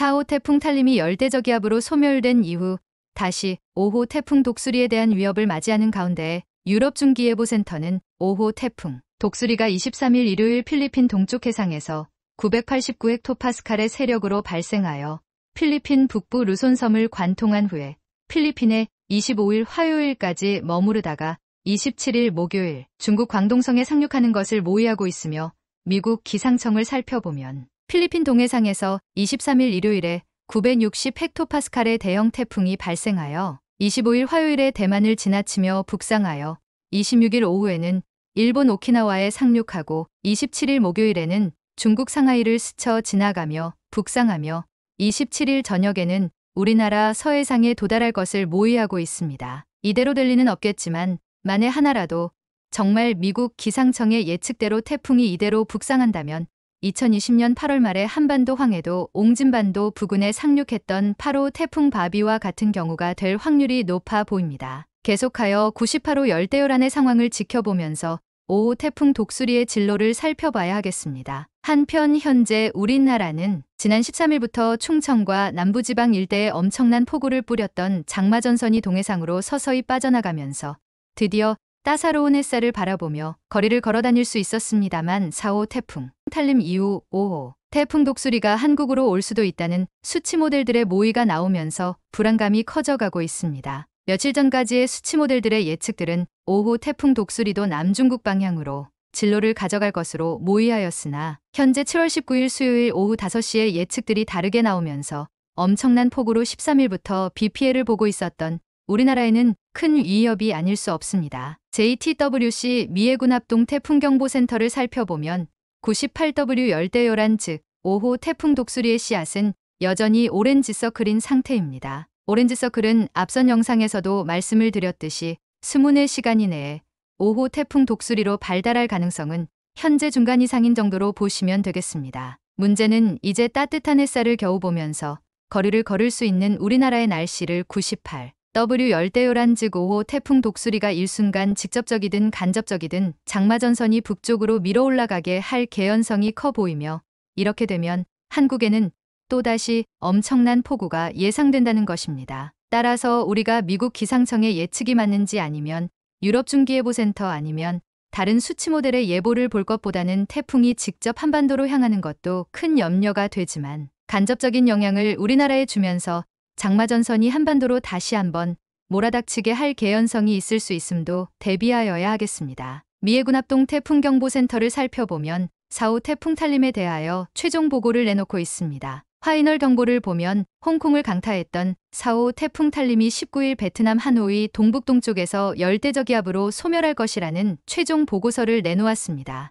4호 태풍 탈림이 열대저기압으로 소멸된 이후 다시 5호 태풍 독수리에 대한 위협을 맞이하는 가운데 유럽 중기예보센터는 5호 태풍 독수리가 23일 일요일 필리핀 동쪽 해상에서 989헥토파스칼의 세력으로 발생하여 필리핀 북부 루손섬을 관통한 후에 필리핀에 25일 화요일까지 머무르다가 27일 목요일 중국 광동성에 상륙하는 것을 모의하고 있으며 미국 기상청을 살펴보면 필리핀 동해상에서 23일 일요일에 960헥토파스칼의 대형 태풍이 발생하여 25일 화요일에 대만을 지나치며 북상하여 26일 오후에는 일본 오키나와에 상륙하고 27일 목요일에는 중국 상하이를 스쳐 지나가며 북상하며 27일 저녁에는 우리나라 서해상에 도달할 것을 모의하고 있습니다. 이대로 될 리는 없겠지만 만에 하나라도 정말 미국 기상청의 예측대로 태풍이 이대로 북상한다면 2020년 8월 말에 한반도 황해도 옹진반도 부근에 상륙했던 8호 태풍 바비와 같은 경우가 될 확률이 높아 보입니다. 계속하여 98호 열대요란의 상황을 지켜보면서 5호 태풍 독수리의 진로를 살펴봐야 하겠습니다. 한편 현재 우리나라는 지난 13일부터 충청과 남부지방 일대에 엄청난 폭우를 뿌렸던 장마전선이 동해상으로 서서히 빠져나가면서 드디어 따사로운 햇살을 바라보며 거리를 걸어다닐 수 있었습니다만 4호 태풍 탈림 이후 5호 태풍 독수리가 한국으로 올 수도 있다는 수치 모델들의 모의가 나오면서 불안감이 커져가고 있습니다. 며칠 전까지의 수치 모델들의 예측들은 5호 태풍 독수리도 남중국 방향으로 진로를 가져갈 것으로 모의하였으나 현재 7월 19일 수요일 오후 5시에 예측들이 다르게 나오면서 엄청난 폭우로 13일부터 비 피해를 보고 있었던 우리나라에는 큰 위협이 아닐 수 없습니다. JTWC 미해군합동 태풍경보센터를 살펴보면 98W 열대요란 즉 5호 태풍 독수리의 씨앗은 여전히 오렌지 서클인 상태입니다. 오렌지 서클은 앞선 영상에서도 말씀을 드렸듯이 20회 시간 이내에 5호 태풍 독수리로 발달할 가능성은 현재 중간 이상인 정도로 보시면 되겠습니다. 문제는 이제 따뜻한 햇살을 겨우 보면서 거리를 걸을 수 있는 우리나라의 날씨를 98, W 열대요란 즉 5호 태풍 독수리가 일순간 직접적이든 간접적이든 장마전선이 북쪽으로 밀어 올라가게 할 개연성이 커 보이며 이렇게 되면 한국에는 또다시 엄청난 폭우가 예상된다는 것입니다. 따라서 우리가 미국 기상청의 예측이 맞는지 아니면 유럽 중기예보센터 아니면 다른 수치 모델의 예보를 볼 것보다는 태풍이 직접 한반도로 향하는 것도 큰 염려가 되지만 간접적인 영향을 우리나라에 주면서 장마전선이 한반도로 다시 한번 몰아닥치게 할 개연성이 있을 수 있음도 대비하여야 하겠습니다. 미해군 합동 태풍경보센터를 살펴보면 4호 태풍 탈림에 대하여 최종 보고를 내놓고 있습니다. 파이널 경보를 보면 홍콩을 강타했던 4호 태풍 탈림이 19일 베트남 하노이 동북동쪽에서 열대저기압으로 소멸할 것이라는 최종 보고서를 내놓았습니다.